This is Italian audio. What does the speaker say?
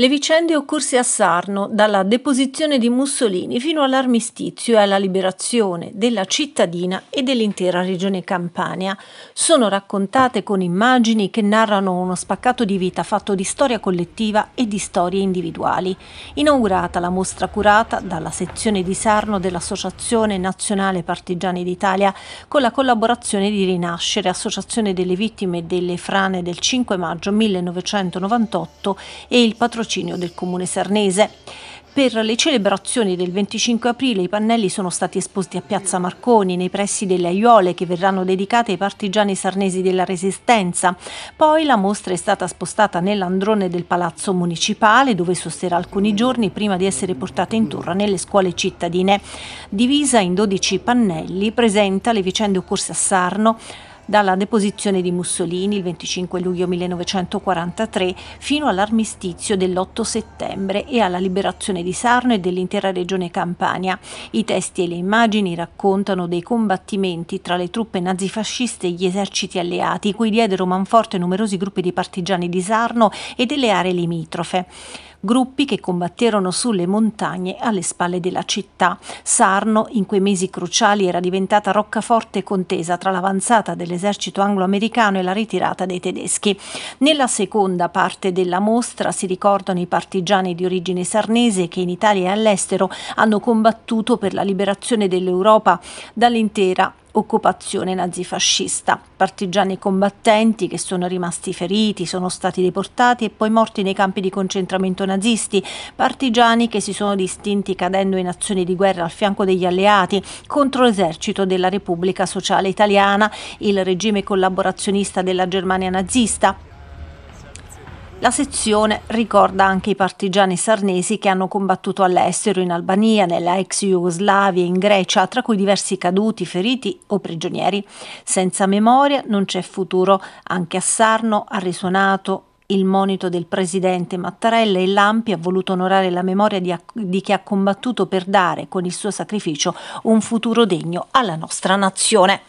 Le vicende occorse a Sarno, dalla deposizione di Mussolini fino all'armistizio e alla liberazione della cittadina e dell'intera regione Campania, sono raccontate con immagini che narrano uno spaccato di vita fatto di storia collettiva e di storie individuali. Inaugurata la mostra curata dalla sezione di Sarno dell'Associazione Nazionale Partigiani d'Italia con la collaborazione di Rinascere, Associazione delle Vittime delle Frane del 5 maggio 1998 e il patrocinio patrocinio del comune sarnese. Per le celebrazioni del 25 aprile i pannelli sono stati esposti a Piazza Marconi nei pressi delle aiuole che verranno dedicate ai partigiani sarnesi della Resistenza. Poi la mostra è stata spostata nell'androne del Palazzo Municipale dove sosterrà alcuni giorni prima di essere portata in tour nelle scuole cittadine. Divisa in 12 pannelli presenta le vicende occorse a Sarno, dalla deposizione di Mussolini il 25 luglio 1943 fino all'armistizio dell'8 settembre e alla liberazione di Sarno e dell'intera regione Campania. I testi e le immagini raccontano dei combattimenti tra le truppe nazifasciste e gli eserciti alleati, cui diedero manforte numerosi gruppi di partigiani di Sarno e delle aree limitrofe gruppi che combatterono sulle montagne alle spalle della città. Sarno, in quei mesi cruciali, era diventata roccaforte contesa tra l'avanzata dell'esercito anglo-americano e la ritirata dei tedeschi. Nella seconda parte della mostra si ricordano i partigiani di origine sarnese che in Italia e all'estero hanno combattuto per la liberazione dell'Europa dall'intera occupazione nazifascista. Partigiani combattenti che sono rimasti feriti, sono stati deportati e poi morti nei campi di concentramento nazisti, partigiani che si sono distinti cadendo in azioni di guerra al fianco degli alleati contro l'esercito della Repubblica Sociale Italiana, il regime collaborazionista della Germania nazista, la sezione ricorda anche i partigiani sarnesi che hanno combattuto all'estero, in Albania, nella ex Jugoslavia, in Grecia, tra cui diversi caduti, feriti o prigionieri. Senza memoria non c'è futuro. Anche a Sarno ha risuonato il monito del presidente Mattarella e Lampi ha voluto onorare la memoria di, di, chi ha combattuto per dare, con il suo sacrificio, un futuro degno alla nostra nazione.